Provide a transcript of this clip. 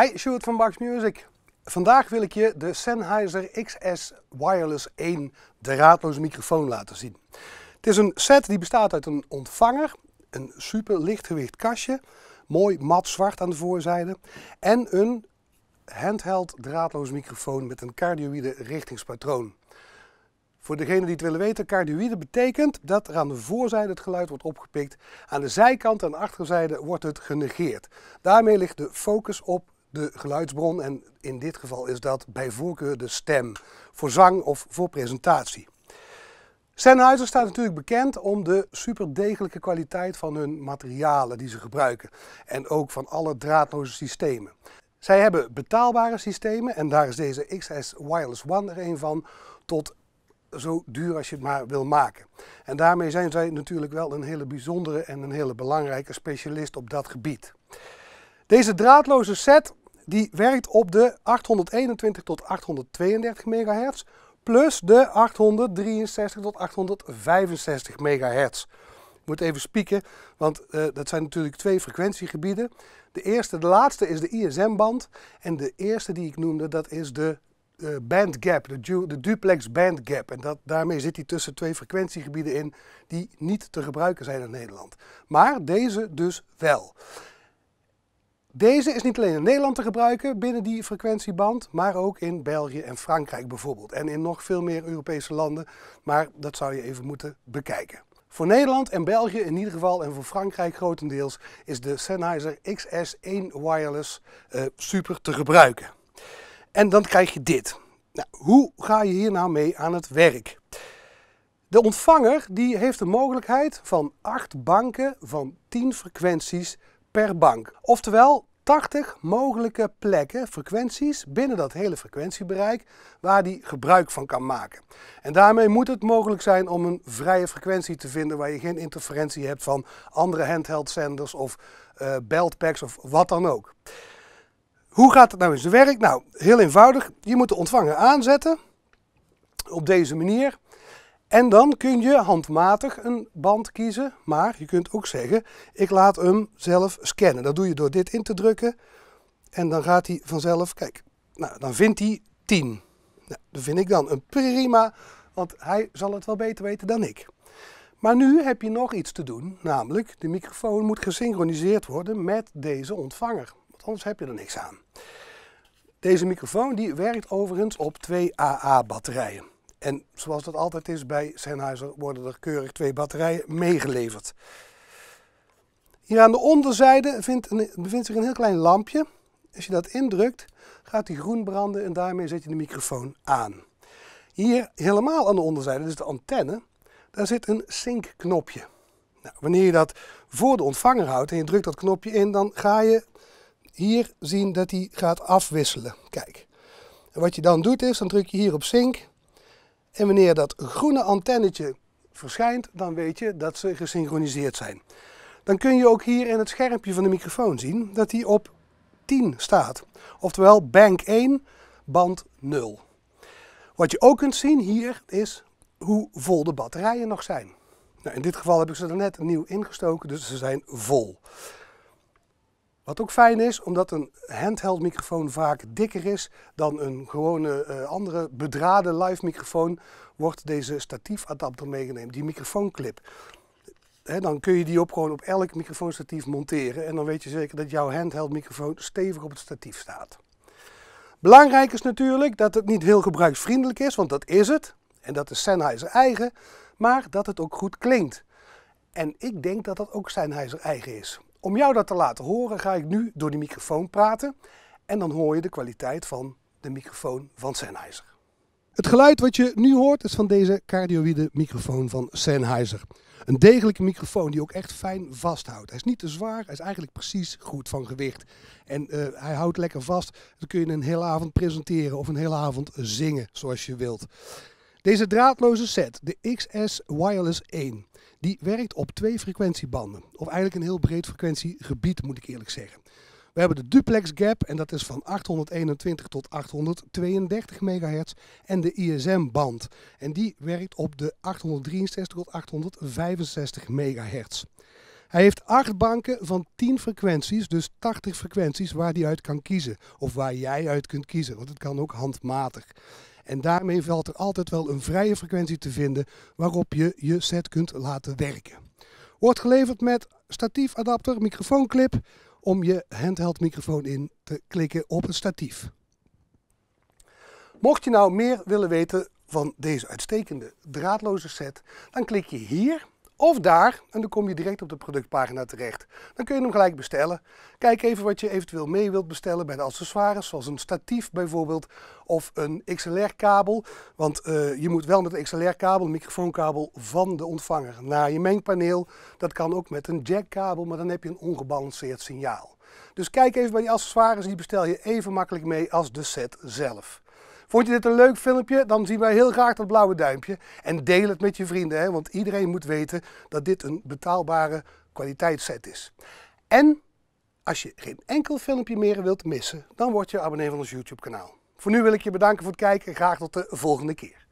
Hi, Stuart van Bax Music. Vandaag wil ik je de Sennheiser XS Wireless 1 draadloze microfoon laten zien. Het is een set die bestaat uit een ontvanger, een super lichtgewicht kastje, mooi mat zwart aan de voorzijde en een handheld draadloze microfoon met een cardioïde richtingspatroon. Voor degenen die het willen weten, cardioïde betekent dat er aan de voorzijde het geluid wordt opgepikt. Aan de zijkant en achterzijde wordt het genegeerd. Daarmee ligt de focus op de geluidsbron. En in dit geval is dat bij voorkeur de stem voor zang of voor presentatie. Sennheiser staat natuurlijk bekend om de super degelijke kwaliteit van hun materialen die ze gebruiken. En ook van alle draadloze systemen. Zij hebben betaalbare systemen en daar is deze XS Wireless One er een van tot zo duur als je het maar wil maken. En daarmee zijn zij natuurlijk wel een hele bijzondere en een hele belangrijke specialist op dat gebied. Deze draadloze set die werkt op de 821 tot 832 MHz plus de 863 tot 865 megahertz. Ik moet even spieken, want eh, dat zijn natuurlijk twee frequentiegebieden. De eerste, de laatste is de ISM-band en de eerste die ik noemde, dat is de uh, bandgap, de, de, duplex bandgap. En dat, daarmee zit hij tussen twee frequentiegebieden in die niet te gebruiken zijn in Nederland. Maar deze dus wel. Deze is niet alleen in Nederland te gebruiken binnen die frequentieband, maar ook in België en Frankrijk bijvoorbeeld. En in nog veel meer Europese landen, maar dat zou je even moeten bekijken. Voor Nederland en België in ieder geval en voor Frankrijk grotendeels is de Sennheiser XS1 Wireless eh, super te gebruiken. En dan krijg je dit. Nou, hoe ga je hier nou mee aan het werk? De ontvanger die heeft de mogelijkheid van acht banken van 10 frequenties per bank. Oftewel 80 mogelijke plekken, frequenties, binnen dat hele frequentiebereik waar die gebruik van kan maken. En daarmee moet het mogelijk zijn om een vrije frequentie te vinden waar je geen interferentie hebt van andere handheld zenders of uh, beltpacks of wat dan ook. Hoe gaat het nou in zijn werk? Nou, heel eenvoudig. Je moet de ontvanger aanzetten op deze manier. En dan kun je handmatig een band kiezen, maar je kunt ook zeggen, ik laat hem zelf scannen. Dat doe je door dit in te drukken en dan gaat hij vanzelf, kijk, nou, dan vindt hij 10. Nou, dat vind ik dan een prima, want hij zal het wel beter weten dan ik. Maar nu heb je nog iets te doen, namelijk de microfoon moet gesynchroniseerd worden met deze ontvanger. Want anders heb je er niks aan. Deze microfoon die werkt overigens op twee AA-batterijen. En zoals dat altijd is bij Sennheiser worden er keurig twee batterijen meegeleverd. Hier aan de onderzijde vindt een, bevindt zich een heel klein lampje. Als je dat indrukt gaat die groen branden en daarmee zet je de microfoon aan. Hier helemaal aan de onderzijde, dus de antenne, daar zit een sync knopje. Nou, wanneer je dat voor de ontvanger houdt en je drukt dat knopje in, dan ga je hier zien dat die gaat afwisselen. Kijk. En wat je dan doet is, dan druk je hier op sync en wanneer dat groene antennetje verschijnt, dan weet je dat ze gesynchroniseerd zijn. Dan kun je ook hier in het schermpje van de microfoon zien dat die op 10 staat. Oftewel bank 1, band 0. Wat je ook kunt zien hier is hoe vol de batterijen nog zijn. Nou, in dit geval heb ik ze er net nieuw ingestoken, dus ze zijn vol. Wat ook fijn is, omdat een handheld microfoon vaak dikker is dan een gewone eh, andere bedrade live microfoon, wordt deze statiefadapter meegenomen, die microfoonclip. dan kun je die op gewoon op elk microfoonstatief monteren en dan weet je zeker dat jouw handheld microfoon stevig op het statief staat. Belangrijk is natuurlijk dat het niet heel gebruiksvriendelijk is, want dat is het. En dat is Sennheiser eigen, maar dat het ook goed klinkt. En ik denk dat dat ook Sennheiser eigen is. Om jou dat te laten horen ga ik nu door die microfoon praten en dan hoor je de kwaliteit van de microfoon van Sennheiser. Het geluid wat je nu hoort is van deze cardioïde microfoon van Sennheiser. Een degelijke microfoon die ook echt fijn vasthoudt. Hij is niet te zwaar, hij is eigenlijk precies goed van gewicht. En eh, hij houdt lekker vast. Dan kun je een hele avond presenteren of een hele avond zingen zoals je wilt. Deze draadloze set, de XS Wireless 1, die werkt op twee frequentiebanden. Of eigenlijk een heel breed frequentiegebied, moet ik eerlijk zeggen. We hebben de duplex gap en dat is van 821 tot 832 MHz. En de ISM-band en die werkt op de 863 tot 865 MHz. Hij heeft acht banken van 10 frequenties, dus 80 frequenties waar hij uit kan kiezen. Of waar jij uit kunt kiezen, want het kan ook handmatig. En daarmee valt er altijd wel een vrije frequentie te vinden waarop je je set kunt laten werken. Wordt geleverd met statiefadapter, microfoonclip om je handheld microfoon in te klikken op het statief. Mocht je nou meer willen weten van deze uitstekende draadloze set, dan klik je hier of daar en dan kom je direct op de productpagina terecht. Dan kun je hem gelijk bestellen. Kijk even wat je eventueel mee wilt bestellen bij de accessoires, zoals een statief bijvoorbeeld of een XLR-kabel. Want eh, je moet wel met een XLR-kabel, een microfoonkabel van de ontvanger naar je mengpaneel. Dat kan ook met een jack-kabel, maar dan heb je een ongebalanceerd signaal. Dus kijk even bij die accessoires, die bestel je even makkelijk mee als de set zelf. Vond je dit een leuk filmpje? Dan zien wij heel graag dat blauwe duimpje. En deel het met je vrienden, hè? want iedereen moet weten dat dit een betaalbare kwaliteitsset is. En als je geen enkel filmpje meer wilt missen, dan word je abonnee van ons YouTube kanaal. Voor nu wil ik je bedanken voor het kijken en graag tot de volgende keer.